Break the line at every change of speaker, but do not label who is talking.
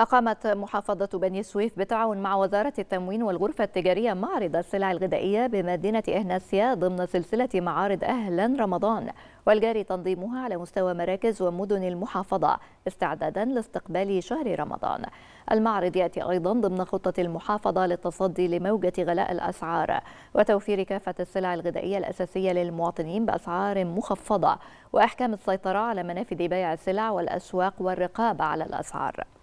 أقامت محافظة بني سويف بالتعاون مع وزارة التموين والغرفة التجارية معرض السلع الغذائية بمدينة إهناسيا ضمن سلسلة معارض أهلا رمضان والجاري تنظيمها على مستوى مراكز ومدن المحافظة استعدادا لاستقبال شهر رمضان المعرض يأتي أيضا ضمن خطة المحافظة للتصدي لموجة غلاء الأسعار وتوفير كافة السلع الغذائية الأساسية للمواطنين بأسعار مخفضة وأحكام السيطرة على منافذ بيع السلع والأسواق والرقابة على الأسعار